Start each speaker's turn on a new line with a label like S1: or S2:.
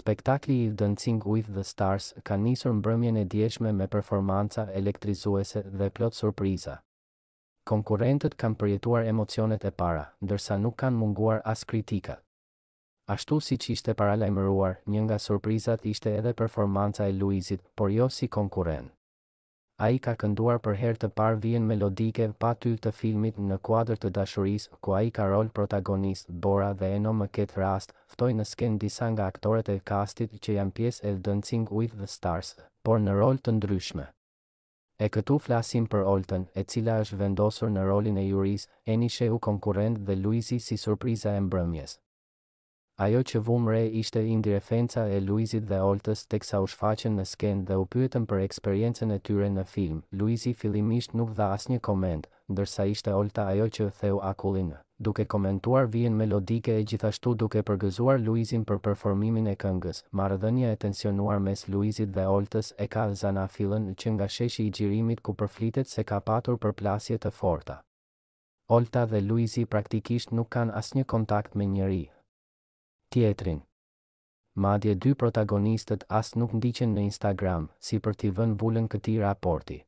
S1: spektakli i Dancing with the Stars ka nisur mbrëmjen e djeshme me performanca elektrizuese dhe plot surpriza. Konkurentët kanë përjetuar emocionet e para, ndërsa nuk kanë munguar as kritika. Ashtu si që ishte paralajmëruar, një nga surprizat ishte edhe performanca e Luizit, por jo si konkurent a i ka kënduar për her të par vijen melodike pa ty të filmit në kuadrë të dashuris, ku a i ka rol protagonist Bora dhe Eno më ketë rast, ftoj në sken disa nga aktoret e kastit që janë pies e dëncing with the stars, por në rol të ndryshme. E këtu flasim për Olten, e cila është vendosur në rolin e juris, Enishe u konkurent dhe Luisi si surpriza e mbrëmjes ajo që vumë re ishte indirefenca e Luizit dhe Oltës teksa u shfaqen në skenë dhe u pyetën për eksperiencen e tyre në film. Luizi fillimisht nuk dha asnjë koment, ndërsa ishte Olta ajo që theu akullin, duke komentuar vijen melodike e gjithashtu duke përgëzuar Luizin për performimin e këngës. Marrëdhënia e tensionuar mes Luizit dhe Oltës e ka zana fillën që nga sheshi i xhirimit ku përflitet se ka patur përplasje të forta. Olta dhe Luizi praktikisht nuk kanë asnjë kontakt me njerëj, tjetrin. Madje dy protagonistët as nuk ndiqen në Instagram, si për t'i vënë bulën këtij raporti.